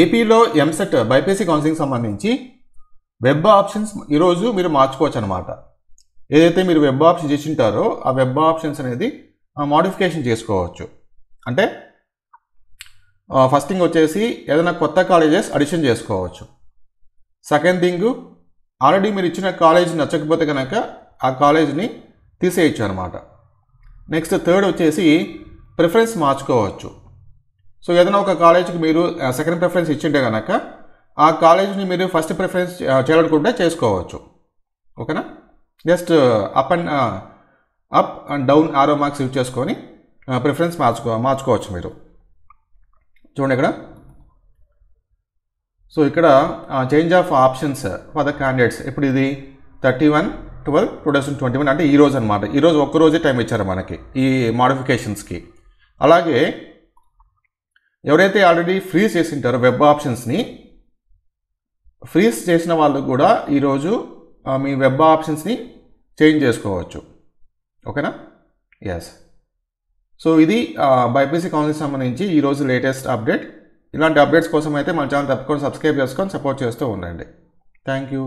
ఏపీలో EAMCET BiPC counselling సంబంధించి web options ఈరోజు మీరు మార్చుకోవచ్చు అనమాట ఏదైతే మీరు వెబ్ ఆప్షన్ చేసింటారో ఆ వెబ్ ఆప్షన్స్ అనేది మాడిఫికేషన్ చేసుకోవచ్చు అంటే ఫస్ట్ థింగ్ వచ్చేసి ఏదైనా కొత్త కాలేజెస్ అడిషన్ చేసుకోవచ్చు సెకండ్ థింగ్ ఆల్రెడీ మీరు ఇచ్చిన కాలేజ్ నచ్చకపోతే కనుక ఆ కాలేజ్ని తీసేయచ్చు అనమాట నెక్స్ట్ థర్డ్ వచ్చేసి ప్రిఫరెన్స్ మార్చుకోవచ్చు సో ఏదైనా ఒక కాలేజ్కి మీరు సెకండ్ ప్రిఫరెన్స్ ఇచ్చింటే కనుక ఆ కాలేజ్ని మీరు ఫస్ట్ ప్రిఫరెన్స్ చేయాలనుకుంటే చేసుకోవచ్చు ఓకేనా just up and up and down arrow marks use చేసుకొని ప్రిఫరెన్స్ uh, మార్చుకో మార్చుకోవచ్చు మీరు చూడండి ఇక్కడ సో ఇక్కడ change of options for the candidates ఇప్పుడు ఇది thirty one twelve two thousand twenty one అంటే ఈరోజు అనమాట ఈరోజు ఒక్కరోజే టైం ఇచ్చారు మనకి ఈ మాడిఫికేషన్స్కి అలాగే ఎవరైతే ఆల్రెడీ ఫ్రీజ్ చేసి ఉంటారో వెబ్ ఆప్షన్స్ని ఫ్రీజ్ చేసిన వాళ్ళు కూడా ఈరోజు మీ వెబ్ ఆప్షన్స్ని చేంజ్ చేసుకోవచ్చు ఓకేనా ఎస్ సో ఇది బైపీసీ కౌన్సిల్ సంబంధించి ఈరోజు లేటెస్ట్ అప్డేట్ ఇలాంటి అప్డేట్స్ కోసం అయితే మన ఛానల్ తప్పకుండా సబ్స్క్రైబ్ చేసుకొని సపోర్ట్ చేస్తూ ఉండండి థ్యాంక్ యూ